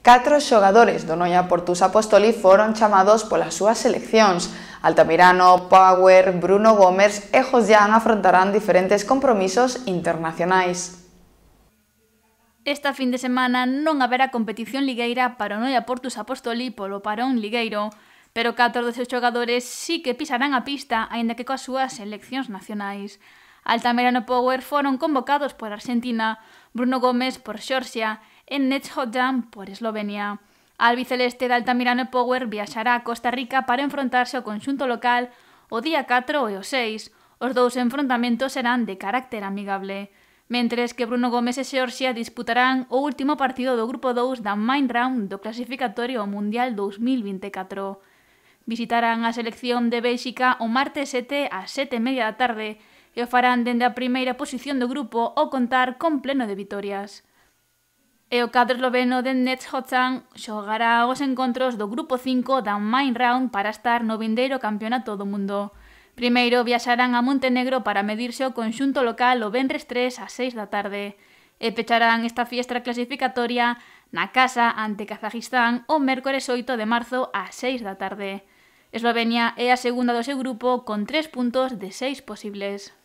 Catro xogadores do Noia Portus Apostoli foron chamados polas súas seleccións. Altamirano, Power, Bruno Gómez e Josian afrontarán diferentes compromisos internacionais. Esta fin de semana non haberá competición ligueira para o Noia Portus Apostoli polo parón ligueiro, pero catro dos seus xogadores sí que pisarán a pista, aínda que coas súas seleccións nacionais. Altamirano Power foron convocados por Argentina, Bruno Gómez por Xorxia Hot Jam por Eslovenia. A albiceleste de Altamirano Power viaxará a Costa Rica para enfrontarse ao conxunto local o día 4 e o 6. Os dous enfrontamentos serán de carácter amigable, mentres que Bruno Gómez e Xeorxia disputarán o último partido do grupo 2 da Main Round do clasificatorio ao Mundial 2024. Visitarán a selección de Bélxica o martes 7 7 7:30 da tarde e o farán dende a primeira posición do grupo ao contar con pleno de vitorias e o cadro esloveno de Nezhozan xogará os encontros do Grupo 5 da Main Round para estar no vindeiro campeonato do mundo. Primeiro viaxarán a Montenegro para medirse o conxunto local o Benres 3 a 6 da tarde e pecharán esta fiesta clasificatoria na casa ante Kazajistán o mércores 8 de marzo a 6 da tarde. Eslovenia é a segunda do seu grupo con 3 puntos de 6 posibles.